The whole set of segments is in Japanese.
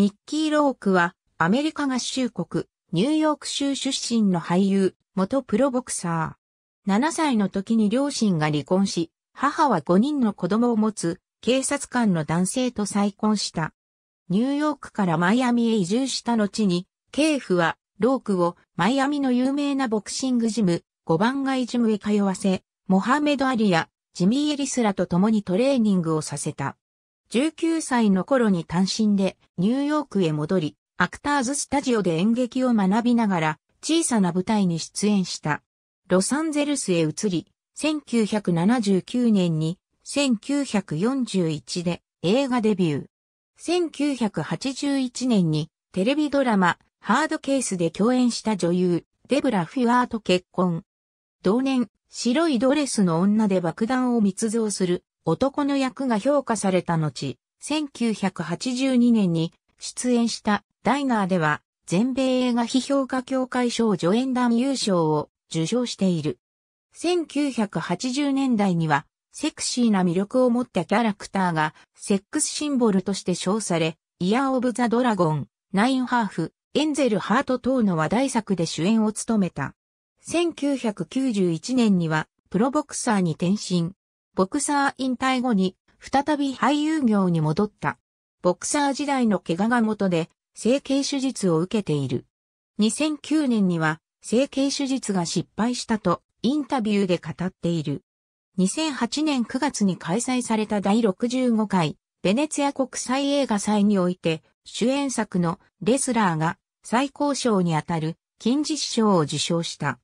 ミッキー・ロークは、アメリカ合衆国、ニューヨーク州出身の俳優、元プロボクサー。7歳の時に両親が離婚し、母は5人の子供を持つ、警察官の男性と再婚した。ニューヨークからマイアミへ移住した後に、警府は、ロークをマイアミの有名なボクシングジム、5番街ジムへ通わせ、モハメド・アリやジミー・エリスらと共にトレーニングをさせた。19歳の頃に単身でニューヨークへ戻り、アクターズスタジオで演劇を学びながら小さな舞台に出演した。ロサンゼルスへ移り、1979年に1941で映画デビュー。1981年にテレビドラマハードケースで共演した女優デブラ・フィアーと結婚。同年、白いドレスの女で爆弾を密造する男の役が評価された後、1982年に出演したダイナーでは全米映画批評家協会賞助演団優勝を受賞している。1980年代にはセクシーな魅力を持ったキャラクターがセックスシンボルとして称され、イヤー・オブ・ザ・ドラゴン、ナイン・ハーフ、エンゼル・ハート等の話題作で主演を務めた。1991年にはプロボクサーに転身。ボクサー引退後に再び俳優業に戻った。ボクサー時代の怪我が元で整形手術を受けている。2009年には整形手術が失敗したとインタビューで語っている。2008年9月に開催された第65回ベネツィア国際映画祭において主演作のレスラーが最高賞にあたる金獅子賞を受賞した。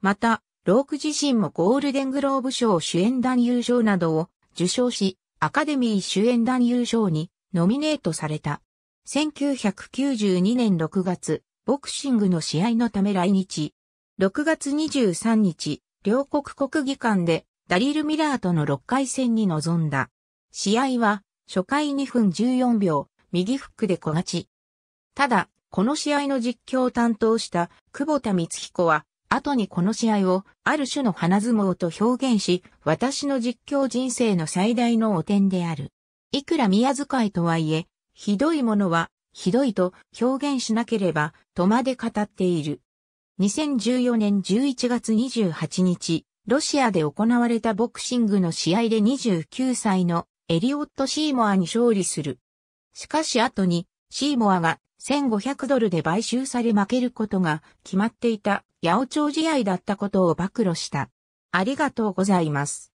また、ローク自身もゴールデングローブ賞主演男優賞などを受賞し、アカデミー主演男優賞にノミネートされた。1992年6月、ボクシングの試合のため来日。6月23日、両国国技館でダリル・ミラーとの6回戦に臨んだ。試合は初回2分14秒、右フックで小勝ち。ただ、この試合の実況を担当した久保田光彦は後にこの試合をある種の花相撲と表現し、私の実況人生の最大の汚点である。いくら宮遣いとはいえ、ひどいものは、ひどいと表現しなければ、とまで語っている。2014年11月28日、ロシアで行われたボクシングの試合で29歳のエリオット・シーモアに勝利する。しかし後に、シーモアが1500ドルで買収され負けることが決まっていた八百長試合だったことを暴露した。ありがとうございます。